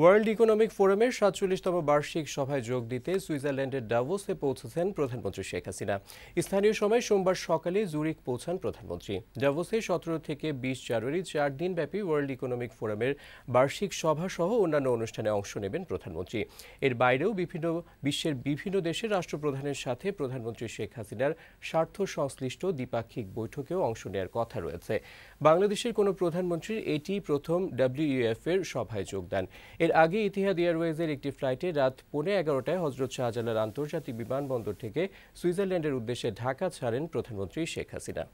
world economic ফোরামের সাতচল্লিশতম বার্ষিক সভায় যোগ দিতে সুইজারল্যান্ডের ডাভোসে পৌঁছেছেন প্রধানমন্ত্রী শেখ হাসিনা স্থানীয় সময় সোমবার সকালে জুরিক পৌঁছান প্রধানমন্ত্রী ডাভোসে সতেরো থেকে বিশ জানুয়ারি চার দিনব্যাপী ওয়ার্ল্ড ইকোনমিক ফোরামের বার্ষিক সভা সহ অন্যান্য অনুষ্ঠানে অংশ নেবেন প্রধানমন্ত্রী এর বাইরেও বিভিন্ন বিশ্বের বিভিন্ন দেশের রাষ্ট্রপ্রধানের সাথে প্রধানমন্ত্রী শেখ হাসিনার স্বার্থ সংশ্লিষ্ট দ্বিপাক্ষিক বৈঠকেও অংশ নেওয়ার কথা রয়েছে বাংলাদেশের কোনো প্রধানমন্ত্রীর এটি প্রথম ডাব্লিউএফ e এর সভায় যোগদান এর আগে ইতিহাদ এয়ারওয়েজের একটি ফ্লাইটে রাত পৌনে এগারোটায় হজরত শাহজালাল আন্তর্জাতিক বিমানবন্দর থেকে সুইজারল্যান্ডের উদ্দেশ্যে ঢাকা ছাড়েন প্রধানমন্ত্রী শেখ হাসিনা